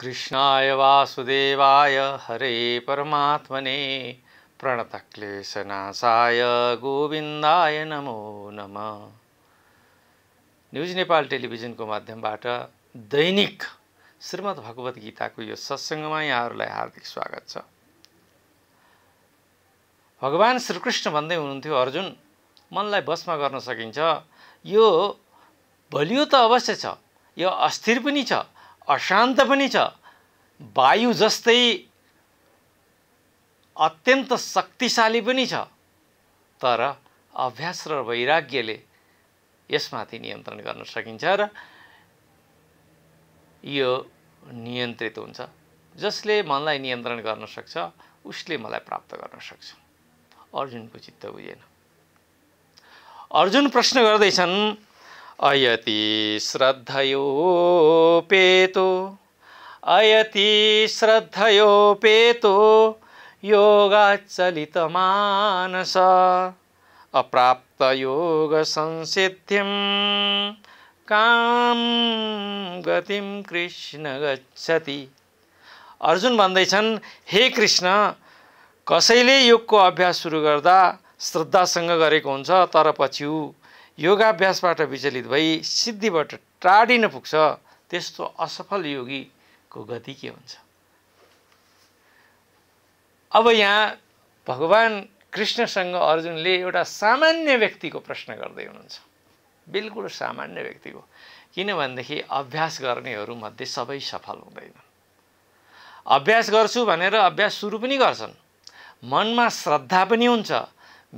कृष्णाय वासुदेवाय हरे परमात्मने प्रणतक्लेशनाशाय गोविन्दाय नमो नमः न्युज नेपाल टेलिभिजनको माध्यमबाट दैनिक श्रीमद् भगवत गीताको यो सत्सङ्गमा यहाँहरूलाई हार्दिक स्वागत छ भगवान् श्रीकृष्ण भन्दै हुनुहुन्थ्यो अर्जुन मनलाई बसमा गर्न सकिन्छ यो बलियो त अवश्य छ यो अस्थिर पनि छ अशान्त पनि छ वायु जस्तै अत्यन्त शक्तिशाली पनि छ तर अभ्यास र वैराग्यले यसमाथि नियन्त्रण गर्न सकिन्छ र यो नियन्त्रित हुन्छ जसले मनलाई नियन्त्रण गर्न सक्छ उसले मलाई प्राप्त गर्न सक्छ अर्जुनको चित्त बुझेन अर्जुन प्रश्न गर्दैछन् अयति पेतो अयति पेतो योगाचलित मानस अप्राप्त योग संसिद्धि काम गतिम कृष्ण गच्छति अर्जुन भन्दैछन् हे कृष्ण कसैले योगको अभ्यास सुरु गर्दा श्रद्धासँग गरेको हुन्छ तर पछि ऊ योगाभ्यासबाट विचलित भई सिद्धिबाट टाढिन पुग्छ त्यस्तो असफल योगीको गति के हुन्छ अब यहाँ भगवान् कृष्णसँग अर्जुनले एउटा सामान्य व्यक्तिको प्रश्न गर्दै हुनुहुन्छ बिल्कुल सामान्य व्यक्तिको किनभनेदेखि अभ्यास गर्नेहरूमध्ये सबै सफल हुँदैनन् अभ्यास गर्छु भनेर अभ्यास सुरु पनि गर्छन् मनमा श्रद्धा पनि हुन्छ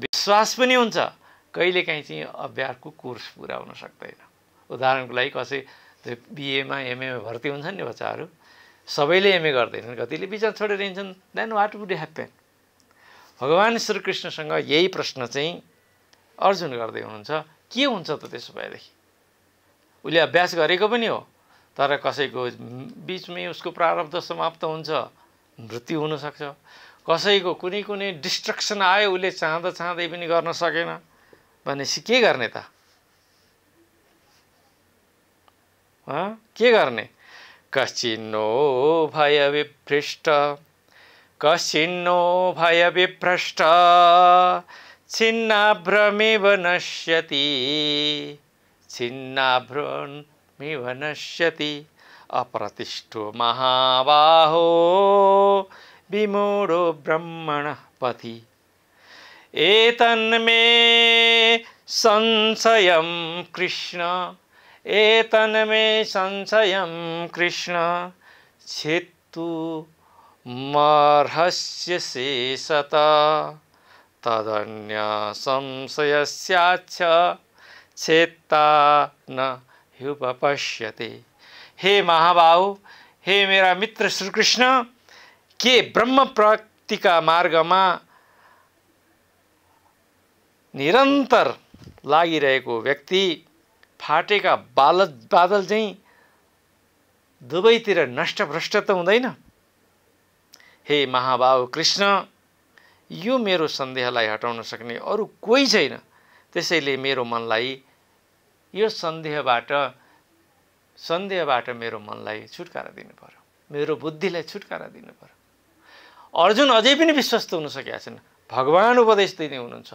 विश्वास पनि हुन्छ कहिलेकाहीँ चाहिँ अभ्यासको कोर्स पुरा हुन सक्दैन उदाहरणको लागि कसै त्यो बिएमा एमएमा भर्ती हुन्छन् नि बच्चाहरू सबैले एमए गर्दैनन् कतिले बिचमा छोडेर हिँड्छन् देन वाट वुड ह्याप्पन भगवान् श्रीकृष्णसँग यही प्रश्न चाहिँ अर्जुन गर्दै हुनुहुन्छ के हुन्छ त त्यसो भएदेखि उसले अभ्यास गरेको पनि हो तर कसैको बिचमै उसको प्रारब्ध समाप्त हुन्छ मृत्यु हुनसक्छ कसैको कुनै कुनै डिस्ट्रक्सन आयो उसले चाहँदा चाहँदै पनि गर्न सकेन भनेपछि के गर्ने त के गर्ने कसिन्नो भय विभ्रष्ट कसिन्नो भय विभ्रष्ट छिन्नाभ्रमेव नश्यति छिन्नाभ्रमेव नश्यति अप्रतिष्ठो महाबाहो विमूढो ब्रह्मण पथि एतन्मे संशयम कृष्ण एतन्मे संशयम कृष्ण छित्तु महस्य शेषत तदन्य संशयस्याच्छ छेत्ता न ह्युपश्यते हे महाबाहु हे मेरा मित्र श्रीकृष्ण के ब्रह्म प्राप्तिका मार्गमा निरन्तर लागिरहेको व्यक्ति फाटेका बाल बादल चाहिँ दुवैतिर भ्रष्ट त हुँदैन हे महाभाव कृष्ण यो मेरो सन्देहलाई हटाउन सक्ने अरू कोही छैन त्यसैले मेरो मनलाई यो सन्देहबाट सन्देहबाट मेरो मनलाई छुटकारा दिनु पऱ्यो मेरो बुद्धिलाई छुटकारा दिनु पऱ्यो अर्जुन अझै पनि विश्वस्त हुन सकेका छैन भगवान् उपदेश दिने हुनुहुन्छ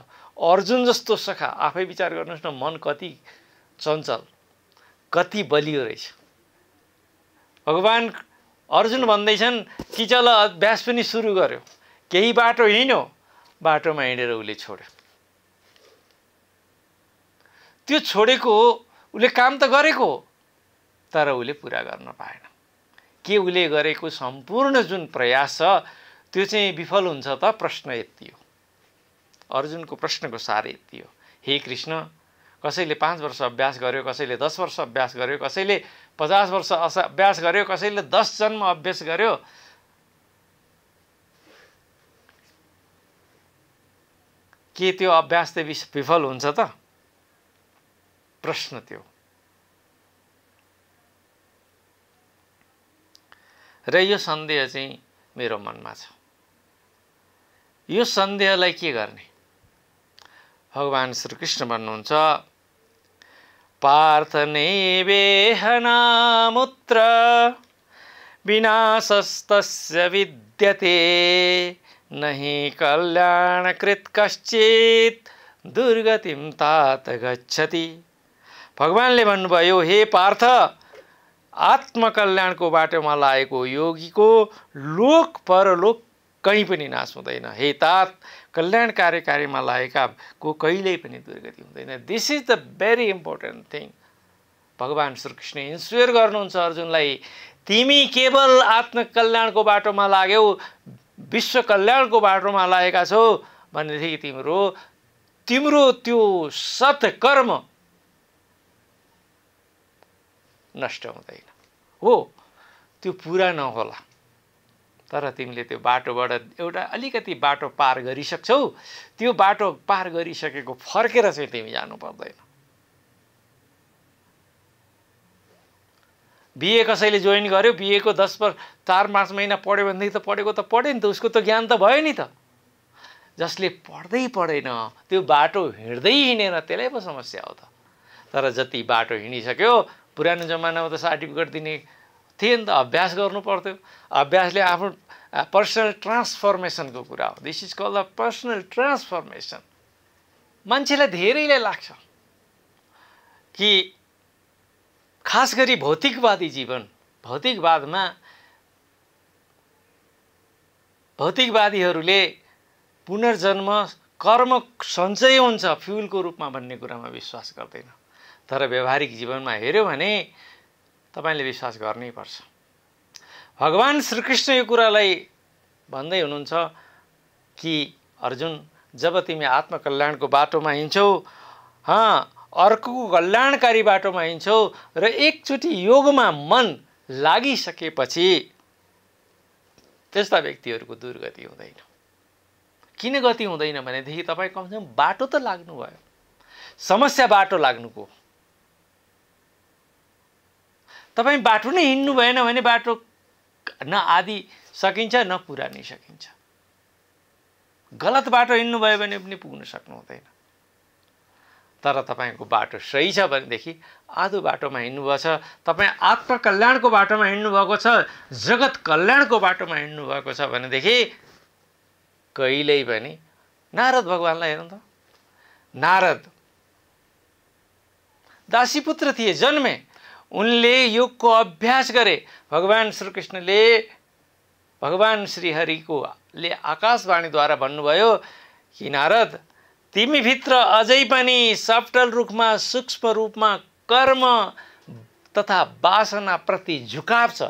अर्जुन जस्तो सखा आफै विचार गर्नुहोस् न मन कति चञ्चल कति बलियो रहेछ भगवान् अर्जुन भन्दैछन् कि चल अभ्यास पनि सुरु गर्यो केही बाटो हिँड्यो बाटोमा हिँडेर उसले छोड्यो त्यो छोडेको हो उसले काम त गरेको हो तर उसले पुरा गर्न पाएन के उसले गरेको सम्पूर्ण जुन प्रयास छ त्यो चाहिँ विफल हुन्छ त प्रश्न यति हो अर्जुनको प्रश्नको सार यति हो हे कृष्ण कसैले पाँच वर्ष अभ्यास गर्यो कसैले दस वर्ष अभ्यास गर्यो कसैले पचास वर्ष अस अभ्यास गर्यो कसैले दस जन्म अभ्यास गर्यो के त्यो अभ्यास चाहिँ विफल हुन्छ त प्रश्न त्यो र यो सन्देह चाहिँ मेरो मनमा छ यो सन्देहलाई के गर्ने भगवान् श्रीकृष्ण भन्नुहुन्छ पार्थ नेवेहनामुत्र विनाशस्तस्य विद्यते नहि कल्याणकृत कश्चित दुर्गतिम तात गच्छति भगवान्ले भन्नुभयो हे पार्थ आत्मकल्याणको बाटोमा लागेको योगीको लोक परलोक कहीँ पनि नाश हुँदैन तात कल्याण कार्यकारीमा लागेकाको कहिल्यै पनि दुर्गति हुँदैन this is the very important thing भगवान् श्रीकृष्ण इन्स्योर गर्नुहुन्छ अर्जुनलाई तिमी केवल आत्मकल्याणको बाटोमा लाग्यौ विश्व कल्याणको बाटोमा लागेका छौ भनेदेखि तिम्रो तिम्रो त्यो सत्कर्म नष्ट हुँदैन हो त्यो पुरा नहोला तर तिमीले त्यो बाटोबाट एउटा अलिकति बाटो पार गरिसक्छौ त्यो बाटो पार गरिसकेको फर्केर चाहिँ तिमी जानु पर्दैन बिए कसैले जोइन गर्यो बिएको दस वर्ष चार पाँच महिना पढ्यो भनेदेखि त पढेको त पढ्यो नि त उसको त ज्ञान त भयो नि त जसले पढ्दै पढेन त्यो बाटो हिँड्दै हिँडेन त्यसलाई पो समस्या हो त तर जति बाटो हिँडिसक्यो पुरानो जमानामा त सर्टिफिकेट दिने थिए नि त अभ्यास गर्नु पर्थ्यो अभ्यासले आफ्नो पर्सनल ट्रान्सफर्मेसनको कुरा हो this is call the personal transformation मान्छेलाई धेरैले लाग्छ कि खास गरी भौतिकवादी जीवन भौतिकवादमा भौतिकवादीहरूले पुनर्जन्म कर्म सञ्चय हुन्छ फ्युलको रूपमा भन्ने कुरामा विश्वास गर्दैन तर व्यावहारिक जीवनमा हेऱ्यो भने तपाईँले विश्वास गर्नै पर्छ भगवान् श्रीकृष्ण यो कुरालाई भन्दै हुनुहुन्छ कि अर्जुन जब तिमी आत्मकल्याणको बाटोमा हिँड्छौ अर्को कल्याणकारी बाटोमा हिँड्छौ र एकचोटि योगमा मन लागिसकेपछि त्यस्ता व्यक्तिहरूको दुर्गति हुँदैन किन गति हुँदैन भनेदेखि तपाईँ कमसेकम बाटो त लाग्नुभयो समस्या बाटो लाग्नुको तपाईँ बाटो नै हिँड्नु भएन भने बाटो न आदि सकिन्छ न पुरा नै सकिन्छ गलत बाटो हिँड्नुभयो भने पनि पुग्न सक्नु हुँदैन तर तपाईँको बाटो सही छ भनेदेखि आधो बाटोमा हिँड्नुभएछ तपाईँ आत्मकल्याणको बाटोमा हिँड्नुभएको छ जगत कल्याणको बाटोमा हिँड्नुभएको छ भनेदेखि कहिल्यै पनि नारद भगवान्लाई हेर्नु त नारद दासीपुत्र थिए जन्मे उनले योगको अभ्यास गरे भगवान् श्रीकृष्णले भगवान् श्रीहरिको ले आकाशवाणीद्वारा भन्नुभयो कि नारद तिमीभित्र अझै पनि सप्टल रूपमा सूक्ष्म रूपमा कर्म तथा वासनाप्रति झुकाव छ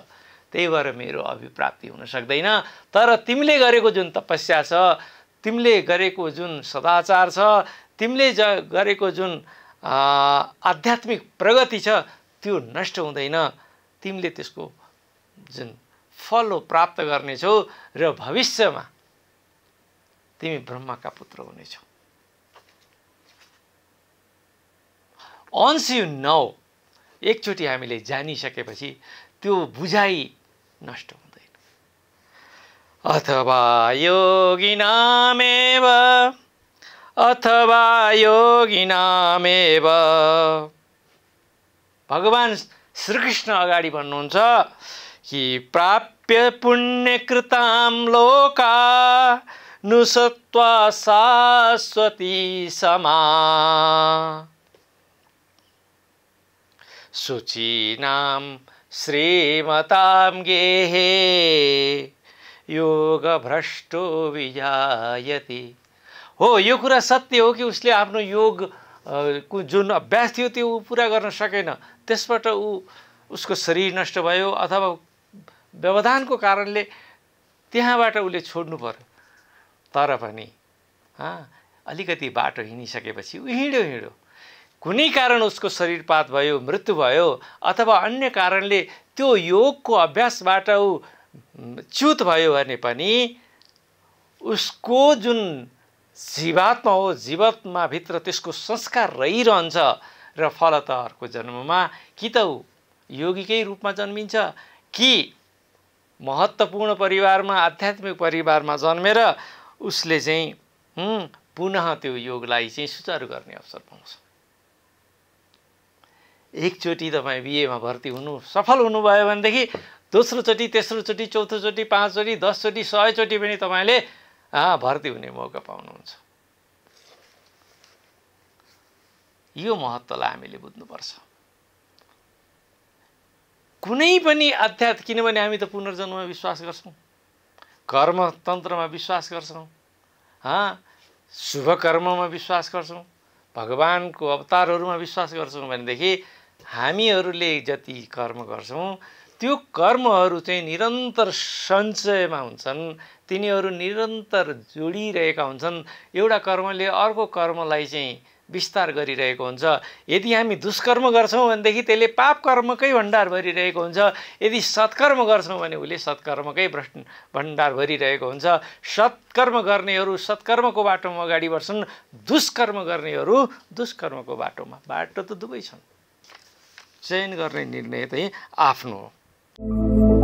त्यही भएर मेरो अभिप्राप्ति हुन सक्दैन तर तिमीले गरेको जुन तपस्या छ तिमीले गरेको जुन सदाचार छ तिमीले ज गरेको जुन आध्यात्मिक प्रगति छ त्यो नष्ट हुँदैन तिमीले त्यसको जुन फल प्राप्त गर्नेछौ र भविष्यमा तिमी ब्रह्माका पुत्र हुनेछौ अन्स यु नौ एकचोटि हामीले जानिसकेपछि त्यो बुझाइ नष्ट हुँदैन अथवा योगिनामेव अथवा योगिनामेव भगवान् श्रीकृष्ण अगाडि भन्नुहुन्छ कि प्राप्य पुण्यकृताम लोका नुसत्वा शाश्वती समा शुचीनां श्रीमताम गेहे योग भ्रष्टो विजायति हो यो कुरा सत्य हो कि उसले आफ्नो योग को जुन अभ्यास थियो त्यो ऊ पुरा गर्न सकेन त्यसबाट ऊ उसको शरीर नष्ट भयो अथवा व्यवधानको कारणले त्यहाँबाट उसले छोड्नु पर्यो तर पनि अलिकति बाटो हिँडिसकेपछि ऊ हिँड्यो हिँड्यो कुनै कारण उसको शरीरपात भयो मृत्यु भयो अथवा अन्य कारणले त्यो योगको अभ्यासबाट ऊ च्युत भयो भने पनि उसको जुन जीवात्मा हो जीवात्मा भित्र त्यसको संस्कार रहिरहन्छ र फलत अर्को जन्ममा कि त ऊ योगीकै रूपमा जन्मिन्छ कि महत्त्वपूर्ण परिवारमा आध्यात्मिक परिवारमा जन्मेर उसले चाहिँ पुनः त्यो योगलाई चाहिँ सुचारु गर्ने अवसर पाउँछ एकचोटि तपाईँ बिएमा भर्ती हुनु सफल हुनुभयो भनेदेखि दोस्रोचोटि तेस्रोचोटि चौथोचोटि पाँचचोटि दसचोटि सयचोटि पनि तपाईँले भर्ती हुने मौका पाउनुहुन्छ यो महत्त्वलाई हामीले बुझ्नुपर्छ कुनै पनि अध्यात् किनभने हामी त पुनर्जन्ममा विश्वास गर्छौँ कर्मतन्त्रमा विश्वास गर्छौँ शुभ कर्ममा विश्वास गर्छौँ भगवान्को अवतारहरूमा विश्वास गर्छौँ भनेदेखि हामीहरूले जति कर्म गर्छौँ त्यो कर्महरू चाहिँ निरन्तर सञ्चयमा हुन्छन् तिनीहरू निरन्तर जोडिरहेका हुन्छन् एउटा कर्मले अर्को कर्मलाई चाहिँ विस्तार गरिरहेको हुन्छ यदि हामी दुष्कर्म गर्छौँ भनेदेखि त्यसले पाप कर्मकै भण्डार भरिरहेको हुन्छ यदि सत्कर्म गर्छौँ भने उसले सत्कर्मकै भ्र भण्डार भरिरहेको हुन्छ सत्कर्म गर्नेहरू सत्कर्मको बाटोमा अगाडि बढ्छन् दुष्कर्म गर्नेहरू दुष्कर्मको बाटोमा बाटो त दुवै छन् चयन गर्ने निर्णय चाहिँ आफ्नो हो Thank you.